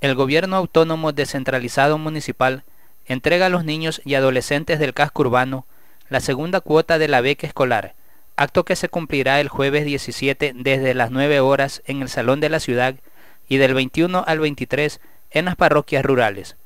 El gobierno autónomo descentralizado municipal entrega a los niños y adolescentes del casco urbano la segunda cuota de la beca escolar, acto que se cumplirá el jueves 17 desde las 9 horas en el Salón de la Ciudad y del 21 al 23 en las parroquias rurales.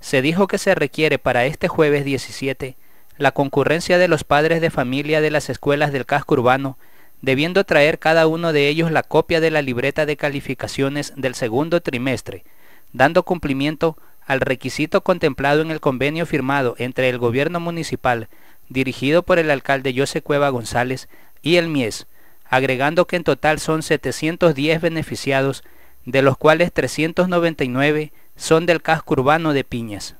Se dijo que se requiere para este jueves 17 la concurrencia de los padres de familia de las escuelas del casco urbano, debiendo traer cada uno de ellos la copia de la libreta de calificaciones del segundo trimestre, dando cumplimiento al requisito contemplado en el convenio firmado entre el gobierno municipal, dirigido por el alcalde José Cueva González, y el MIES, agregando que en total son 710 beneficiados, de los cuales 399 son del casco urbano de Piñas.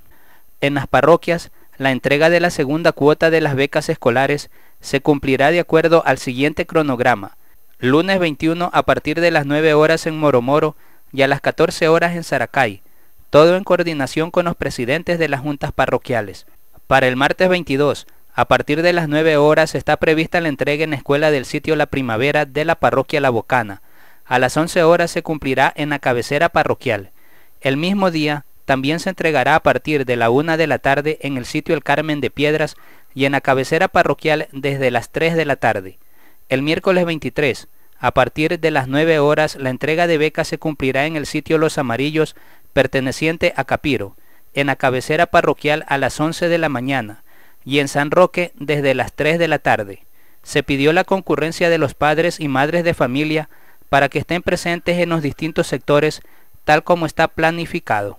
En las parroquias, la entrega de la segunda cuota de las becas escolares se cumplirá de acuerdo al siguiente cronograma. Lunes 21 a partir de las 9 horas en Moromoro y a las 14 horas en Saracay, todo en coordinación con los presidentes de las juntas parroquiales. Para el martes 22, a partir de las 9 horas está prevista la entrega en la escuela del sitio La Primavera de la parroquia La Bocana. A las 11 horas se cumplirá en la cabecera parroquial. El mismo día también se entregará a partir de la 1 de la tarde en el sitio El Carmen de Piedras y en la cabecera parroquial desde las 3 de la tarde. El miércoles 23 a partir de las 9 horas, la entrega de becas se cumplirá en el sitio Los Amarillos, perteneciente a Capiro, en la cabecera parroquial a las 11 de la mañana y en San Roque desde las 3 de la tarde. Se pidió la concurrencia de los padres y madres de familia para que estén presentes en los distintos sectores tal como está planificado.